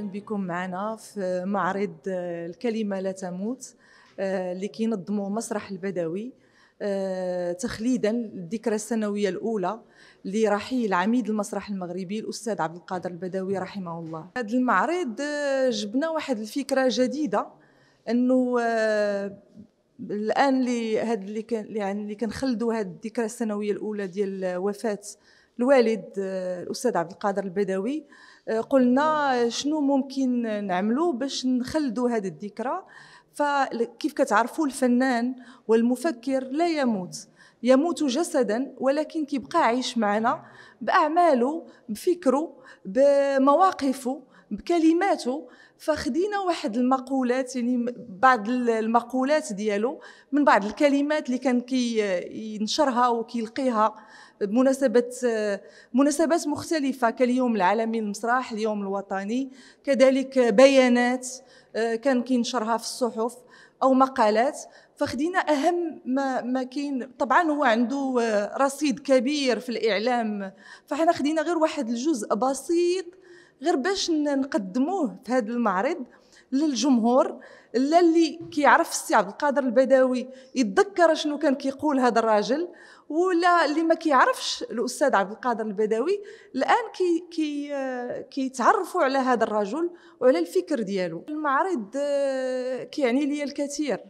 اهلا بكم معنا في معرض آه، الكلمه لا تموت آه، اللي كينظموا مسرح البدوي آه، تخليدا للذكرى السنويه الاولى لرحيل عميد المسرح المغربي الاستاذ عبد القادر البدوي رحمه الله هذا المعرض جبنا واحد الفكره جديده انه الان اللي هاد اللي كان يعني اللي كنخلدوا هذه الذكرى السنويه الاولى ديال وفاه الوالد آه، الاستاذ عبد القادر البدوي آه، قلنا شنو ممكن نعملوا باش نخلدوا هذه الذكرى فكيف كتعرفوا الفنان والمفكر لا يموت يموت جسدا ولكن كيبقى عايش معنا باعماله بفكره بمواقفه بكلماته فخدينا واحد المقولات يعني بعض المقولات ديالو من بعض الكلمات اللي كان كينشرها كي وكيلقيها بمناسبة مناسبات مختلفه كاليوم العالمي للمسرح اليوم الوطني كذلك بيانات آه، كان كينشرها في الصحف او مقالات فخدينا اهم ما ما كاين طبعا هو عنده آه، رصيد كبير في الاعلام فحنا خدينا غير واحد الجزء بسيط غير باش نقدموه في هذا المعرض للجمهور لا اللي كيعرف السي عبد القادر البداوي يتذكر شنو كان كيقول هذا الراجل ولا اللي ما كيعرفش الاستاذ عبد القادر البداوي الان كي كي آه، كيتعرفوا على هذا الرجل وعلى الفكر ديالو المعرض آه، كيعني لي الكثير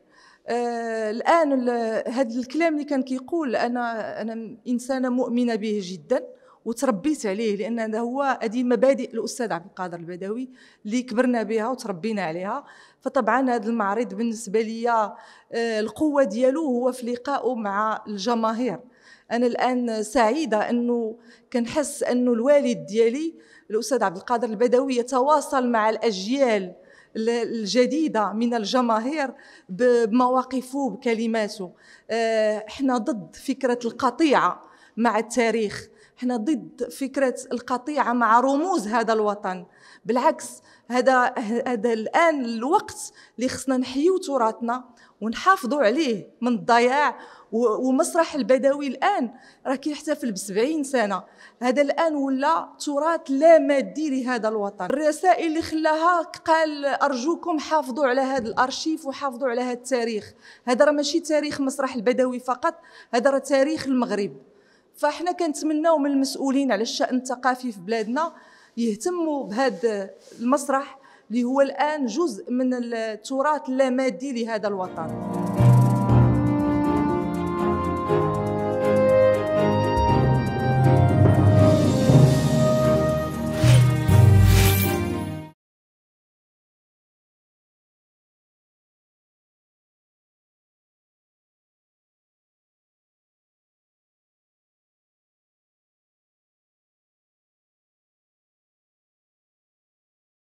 آه، الان هذا الكلام اللي كان كيقول انا انا انسانه مؤمنه به جدا وتربيت عليه لان هذا هو هذه مبادئ الاستاذ عبد القادر البدوي اللي كبرنا بها وتربينا عليها فطبعا هذا المعرض بالنسبه لي آه، القوه ديالو هو في لقائه مع الجماهير انا الان سعيده انه كنحس انه الوالد ديالي الاستاذ عبد القادر البدوي يتواصل مع الاجيال الجديدة من الجماهير بمواقفه بكلماته آه، احنا ضد فكرة القطيعة مع التاريخ احنا ضد فكرة القطيعة مع رموز هذا الوطن بالعكس هذا هذا الآن الوقت اللي خصنا نحيو تراثنا ونحافظوا عليه من الضياع ومسرح البدوي الان راه كيحتفل ب 70 سنه هذا الان ولا تراث لا مادي لهذا الوطن الرسائل اللي خلاها قال ارجوكم حافظوا على هذا الارشيف وحافظوا على هذا التاريخ هذا راه ماشي تاريخ مسرح البدوي فقط هذا راه تاريخ المغرب فاحنا كنتمناو من المسؤولين على الشأن الثقافي في بلادنا يهتموا بهذا المسرح اللي هو الآن جزء من التراث اللامادي لهذا الوطن